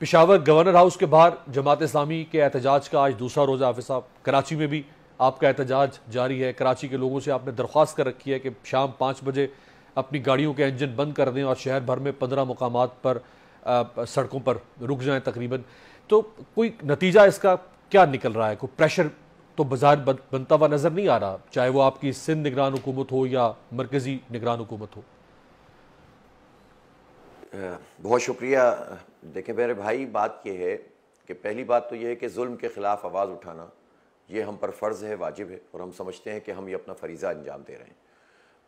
Peshawar governor house के बाहर जमात इस्लामी के एहतजाज का आज दूसरा रोज़ा हाफि साहब कराची में भी आपका एहतजाज जारी है कराची के लोगों से आपने दरख्वास्त कर रखी है कि शाम पाँच बजे अपनी गाड़ियों के इंजन बंद कर दें और शहर भर में पंद्रह मकाम पर आ, सड़कों पर रुक जाएं तकरीबन तो कोई नतीजा इसका क्या निकल रहा है कोई प्रेशर तो बाजार बनता हुआ नज़र नहीं आ रहा चाहे वो आपकी सिंध निगरान हुकूमत हो या मरकज़ी निगरान हुकूमत हो बहुत शुक्रिया देखें मेरे भाई बात यह है कि पहली बात तो यह है कि जुल्म के ख़िलाफ़ आवाज़ उठाना ये हम पर फ़र्ज़ है वाजिब है और हम समझते हैं कि हम ये अपना फरीज़ा अंजाम दे रहे हैं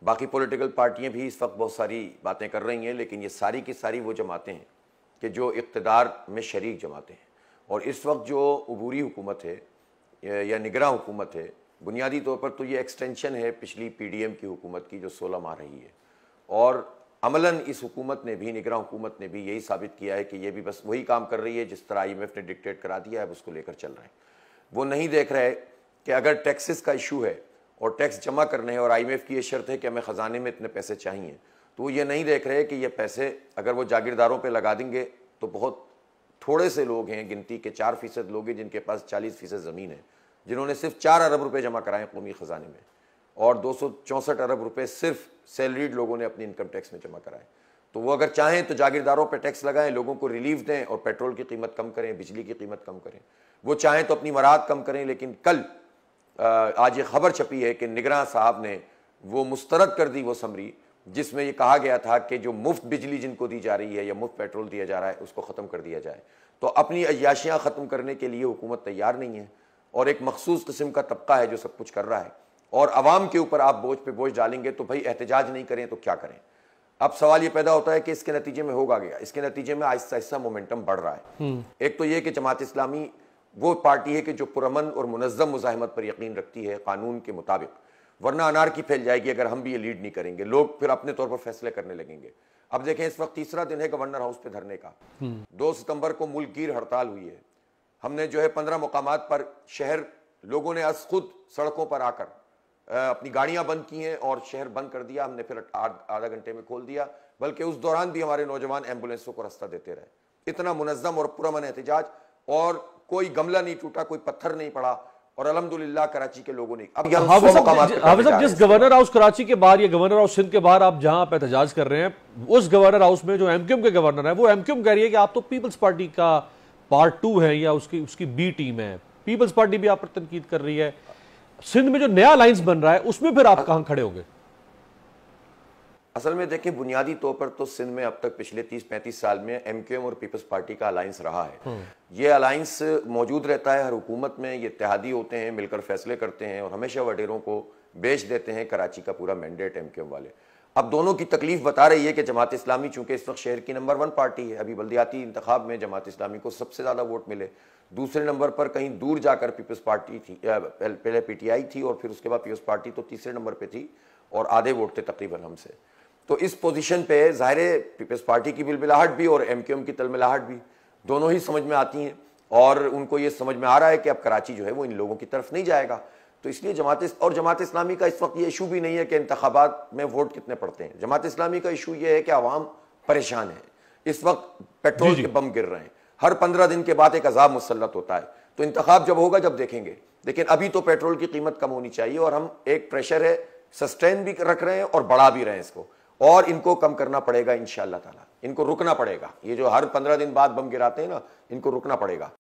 बाकी पॉलिटिकल पार्टियां भी इस वक्त बहुत सारी बातें कर रही हैं लेकिन ये सारी की सारी वो जमातें हैं कि जो इकतदार में शरीक जमातें हैं और इस वक्त जो अबूरी हुकूमत है या निगरा हुकूमत है बुनियादी तौर पर तो ये एक्सटेंशन है पिछली पी डी एम की हुकूमत की जो सोलह माह रही है और अमलन इस हुकूमत ने भी निगरा हुकूमत ने भी यही साबित किया है कि ये भी बस वही काम कर रही है जिस तरह आई ने डिक्टेट करा दिया है अब उसको लेकर चल रहे हैं वो नहीं देख रहे कि अगर टैक्सेस का इशू है और टैक्स जमा करने हैं और आई की ये शर्त है कि हमें ख़जाने में इतने पैसे चाहिए तो वो ये नहीं देख रहे कि ये पैसे अगर वो जागीरदारों पर लगा देंगे तो बहुत थोड़े से लोग हैं गिनती के चार फीसद लोग हैं जिनके पास चालीस फीसद ज़मीन है जिन्होंने सिर्फ चार अरब रुपये जमा कराए कौमी ख़जाने में और दो अरब रुपए सिर्फ सैलरीड लोगों ने अपनी इनकम टैक्स में जमा कराए तो वो अगर चाहें तो जागीरदारों पर टैक्स लगाएं लोगों को रिलीफ दें और पेट्रोल की कीमत कम करें बिजली की कीमत कम करें वो चाहें तो अपनी मराहत कम करें लेकिन कल आज ये खबर छपी है कि निगरान साहब ने वो मुस्तरद कर दी वो समरी जिसमें ये कहा गया था कि जो मुफ्त बिजली जिनको दी जा रही है या मुफ्त पेट्रोल दिया जा रहा है उसको ख़त्म कर दिया जाए तो अपनी अयाशियाँ ख़त्म करने के लिए हुकूमत तैयार नहीं है और एक मखसूस किस्म का तबका है जो सब कुछ कर रहा है और आवाम के ऊपर आप बोझ पे बोझ डालेंगे तो भाई एहतजाज नहीं करें तो क्या करें अब सवाल ये पैदा होता है कि इसके नतीजे में होगा गया इसके नतीजे में आहिस्ता आहिस्ता मोमेंटम बढ़ रहा है हम्म। एक तो ये कि जमात इस्लामी वो पार्टी है कि जो पुरमन और मुनज़म मुजाहमत पर यकीन रखती है कानून के मुताबिक वरना अनार की फैल जाएगी अगर हम भी ये लीड नहीं करेंगे लोग फिर अपने तौर पर फैसले करने लगेंगे अब देखें इस वक्त तीसरा दिन है गवर्नर हाउस पे धरने का हम्म। दो सितंबर को मुल्क गिर हड़ताल हुई है हमने जो है पंद्रह मकाम पर शहर लोगों ने अस खुद सड़कों पर आकर अपनी गाड़ियां बंद की हैं और शहर बंद कर दिया हमने फिर आधा घंटे में खोल दिया बल्कि उस दौरान भी हमारे नौजवान एम्बुलेंसों को रास्ता देते रहे इतना मुनजम और पुरमन एहतजाज और कोई गमला नहीं टूटा कोई पत्थर नहीं पड़ा और अलहमदुल्ला कराची के लोगों ने अब हाफिज साहब जिस गवर्नर हाउस कराची के बाहर या गवर्नर हाउस सिंध के बाहर आप जहां आप एहतजाज कर रहे हैं उस गवर्नर हाउस में जो एमक्यूम के गवर्नर है वो एमक्यूएम कह रही है कि आप तो पीपल्स पार्टी का पार्ट टू है या उसकी उसकी बी टीम है पीपल्स पार्टी भी आप पर तनकीद कर रही है सिंध में जो नया अलायंस बन रहा है उसमें फिर आप कहां खड़े होंगे असल में देखें बुनियादी तौर पर तो सिंध में अब तक पिछले 30-35 साल में एमकेएम और पीपल्स पार्टी का अलायंस रहा है हम्म। ये अलायंस मौजूद रहता है हर हुकूमत में ये इतिहादी होते हैं मिलकर फैसले करते हैं और हमेशा वडेरों को बेच देते हैं कराची का पूरा मैंडेट एमकेएम वाले अब दोनों की तकलीफ बता रही है कि जमात इस्लामी चूंकि इस वक्त शहर की नंबर वन पार्टी है अभी बल्दियाती इंतखब में जमात इस्लामी को सबसे ज़्यादा वोट मिले दूसरे नंबर पर कहीं दूर जाकर पीपल्स पार्टी थी पहले पीटीआई थी और फिर उसके बाद पीपल्स पार्टी तो तीसरे नंबर पे थी और आधे वोट थे तकरीबन हमसे तो इस पोजीशन पे ज़ाहिर पीपल्स पार्टी की बिलबिलाहट भी और एमक्यूएम की तलमिलाहट भी दोनों ही समझ में आती हैं और उनको ये समझ में आ रहा है कि अब कराची जो है वो इन लोगों की तरफ नहीं जाएगा तो इसलिए जमात और जमात इस्लामी का इस वक्त ये इशू भी नहीं है कि इंतबात में वोट कितने पड़ते हैं जमात इस्लामी का इशू ये है कि आवाम परेशान है इस वक्त पेट्रोल के बम गिर रहे हैं हर पंद्रह दिन के बाद एक अजाब मुसलत होता है तो इंतखब जब होगा जब देखेंगे लेकिन अभी तो पेट्रोल की कीमत कम होनी चाहिए और हम एक प्रेशर है सस्टेन भी रख रहे हैं और बढ़ा भी रहे हैं इसको और इनको कम करना पड़ेगा इन ताला इनको रुकना पड़ेगा ये जो हर पंद्रह दिन बाद बम गिराते हैं ना इनको रुकना पड़ेगा